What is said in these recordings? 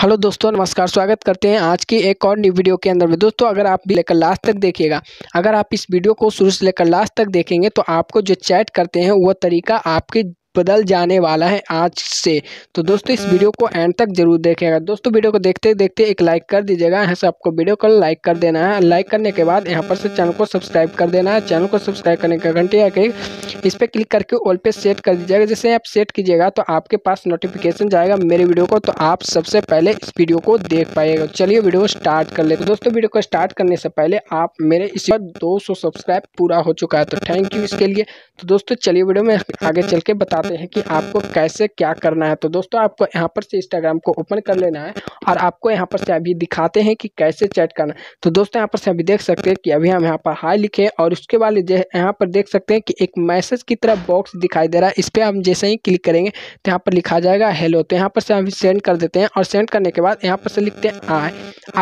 hello दोस्तों नमस्कार स्वागत करते हैं आज की एक और न्यू वीडियो के अंदर में दोस्तों अगर आप भी लेकर लास्ट तक देखिएगा अगर आप इस वीडियो को शुरू से लेकर लास्ट तक देखेंगे तो आपको जो चैट करते हैं वह तरीका आपके बदल जाने वाला है आज से तो दोस्तों इस वीडियो को एंड तक जरूर देखेगा दोस्तों वीडियो को देखते देखते एक लाइक कर दीजिएगा यहाँ से आपको वीडियो को लाइक कर देना है लाइक करने के बाद यहाँ पर से चैनल को सब्सक्राइब कर देना है चैनल को सब्सक्राइब करने का घंटे या कहीं इस पर क्लिक करके ऑल पे सेट कर दीजिएगा जैसे आप सेट कीजिएगा तो आपके पास नोटिफिकेशन जाएगा मेरे वीडियो को तो आप सबसे पहले इस वीडियो को देख पाएगा चलिए वीडियो स्टार्ट कर लेते दोस्तों वीडियो को स्टार्ट करने से पहले आप मेरे इस दो सब्सक्राइब पूरा हो चुका है तो थैंक यू इसके लिए तो दोस्तों चलिए वीडियो में आगे चल के बता बताते हैं कि आपको कैसे क्या करना है तो दोस्तों आपको यहाँ पर से इंस्टाग्राम को ओपन कर लेना है और आपको यहाँ पर से अभी दिखाते हैं कि कैसे चैट करना तो दोस्तों यहाँ पर से अभी देख सकते हैं कि अभी हम यहाँ पर हाई लिखे और उसके बाद यहाँ पर देख सकते हैं कि एक मैसेज की तरह बॉक्स दिखाई दे रहा है इस पर हम जैसे ही क्लिक करेंगे तो यहाँ पर लिखा जाएगा हेलो तो यहाँ पर से अभी सेंड कर देते हैं और सेंड करने के बाद यहाँ पर से लिखते हैं आई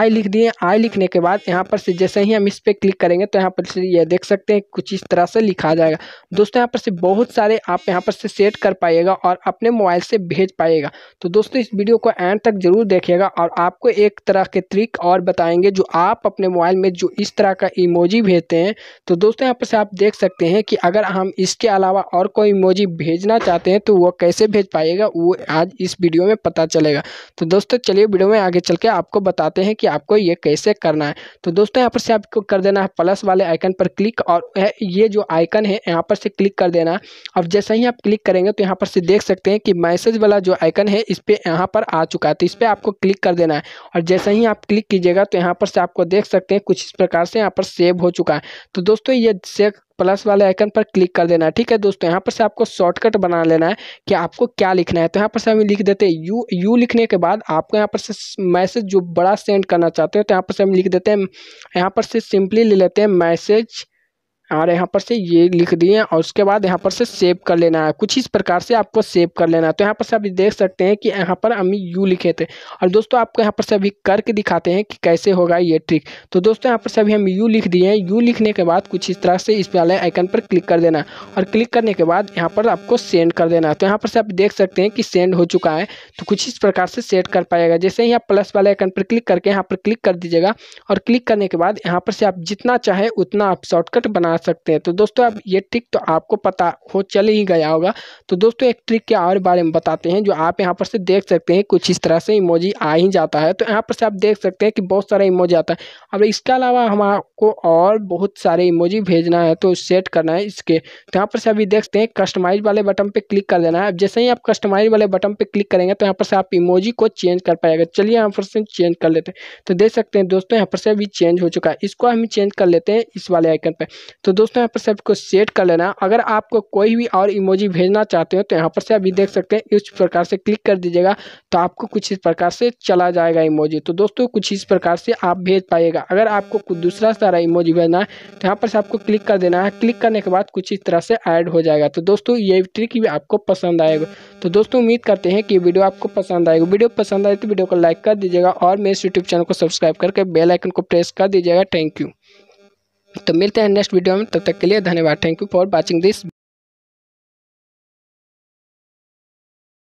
आई लिख दिए आई लिखने के बाद यहाँ पर से जैसे ही हम इस पर क्लिक करेंगे तो यहाँ पर से ये देख सकते हैं कुछ इस तरह से लिखा जाएगा दोस्तों यहाँ पर से बहुत सारे आप यहाँ पर से सेट कर पाइएगा और अपने मोबाइल से भेज पाएगा तो दोस्तों इस वीडियो को एंड तक जरूर देखिएगा और आपको एक तरह के ट्रिक और बताएंगे जो आप अपने मोबाइल में जो इस तरह का इमोजी भेजते हैं तो दोस्तों यहाँ पर से आप देख सकते हैं कि अगर हम इसके अलावा और कोई इमोजी भेजना चाहते हैं तो वो कैसे भेज पाएगा वो आज इस वीडियो में पता चलेगा तो दोस्तों चलिए वीडियो में आगे चल के आपको बताते हैं कि आपको ये कैसे करना है तो दोस्तों यहाँ पर से आपको कर देना है प्लस वाले आइकन पर क्लिक और ये जो आइकन है यहाँ पर से क्लिक कर देना अब जैसे ही आप क्लिक करेंगे तो यहाँ पर से देख सकते हैं कि मैसेज वाला जो आइकन है इस पर यहाँ पर आ चुका है तो इस पर आपको क्लिक कर देना है और जैसे ही आप क्लिक कीजिएगा तो यहाँ पर से आपको देख सकते हैं कुछ इस प्रकार से यहाँ पर सेव हो चुका है तो दोस्तों ये सेव प्लस वाले आइकन पर क्लिक कर देना है ठीक है दोस्तों यहाँ पर से आपको शॉर्टकट बना लेना है कि आपको क्या लिखना है तो यहाँ पर से हम लिख देते हैं यू यू लिखने के बाद आपको यहाँ पर से मैसेज जो बड़ा सेंड करना चाहते हो तो यहाँ पर से हम लिख देते हैं यहाँ पर से सिंपली ले लेते हैं मैसेज और यहाँ पर से ये लिख दिए और उसके बाद यहाँ पर से सेव कर लेना है कुछ इस प्रकार से आपको सेव कर लेना है तो यहाँ पर से आप देख सकते हैं कि यहाँ पर हम यू लिखे थे और दोस्तों आपको यहाँ पर से अभी करके दिखाते हैं कि कैसे होगा ये ट्रिक तो दोस्तों यहाँ पर से अभी हम यू लिख दिए हैं यू लिखने के बाद कुछ इस तरह से इस वाले आइकन पर क्लिक कर देना और क्लिक करने के बाद यहाँ पर आपको सेंड कर देना तो यहाँ पर से आप देख सकते हैं कि सेंड हो चुका है तो कुछ इस प्रकार से सेट कर पाएगा जैसे ही आप प्लस वाले आइकन पर क्लिक करके यहाँ पर क्लिक कर दीजिएगा और क्लिक करने के बाद यहाँ पर से आप जितना चाहें उतना आप शॉर्टकट बना सकते हैं तो दोस्तों अब ये ट्रिक तो आपको पता हो चल ही गया होगा तो दोस्तों एक ट्रिक के और बारे में बताते हैं जो आप यहाँ पर से देख सकते हैं कुछ इस तरह से इमोजी आ ही जाता है तो यहाँ पर से आप देख सकते हैं कि बहुत सारा इमोजी आता है अब इसके अलावा हमारे और बहुत सारे इमोजी भेजना है तो सेट करना है इसके तो यहाँ पर से अभी देखते हैं कस्टमाइज वाले बटन पर क्लिक कर देना है अब जैसे ही आप कस्टमाइज वाले बटन पर क्लिक करेंगे तो यहाँ पर से आप इमोजी को चेंज कर पाएगा चलिए यहाँ पर से चेंज कर लेते हैं तो देख सकते हैं दोस्तों यहाँ पर से अभी चेंज हो चुका है इसको हम चेंज कर लेते हैं इस वाले आइकन पर तो तो दोस्तों यहाँ पर से आपको सेट कर लेना है अगर आपको कोई भी और इमोजी भेजना चाहते हो तो यहाँ पर से अभी देख सकते हैं इस प्रकार से क्लिक कर दीजिएगा तो आपको कुछ इस प्रकार से चला जाएगा इमोजी तो दोस्तों कुछ इस प्रकार से आप भेज पाएगा अगर आपको कुछ दूसरा सारा इमोजी भेजना है तो यहाँ पर से आपको क्लिक कर देना है क्लिक करने के बाद कुछ इस तरह से ऐड हो जाएगा तो दोस्तों ये ट्रिक भी आपको पसंद आएगा तो दोस्तों उम्मीद करते हैं कि वीडियो आपको पसंद आएगा वीडियो पसंद आए तो वीडियो को लाइक कर दीजिएगा और मेरे यूट्यूब चैनल को सब्सक्राइब करके बेलाइकन को प्रेस कर दीजिएगा थैंक यू तो मिलते हैं नेक्स्ट वीडियो में तब तक के लिए धन्यवाद thank you for watching this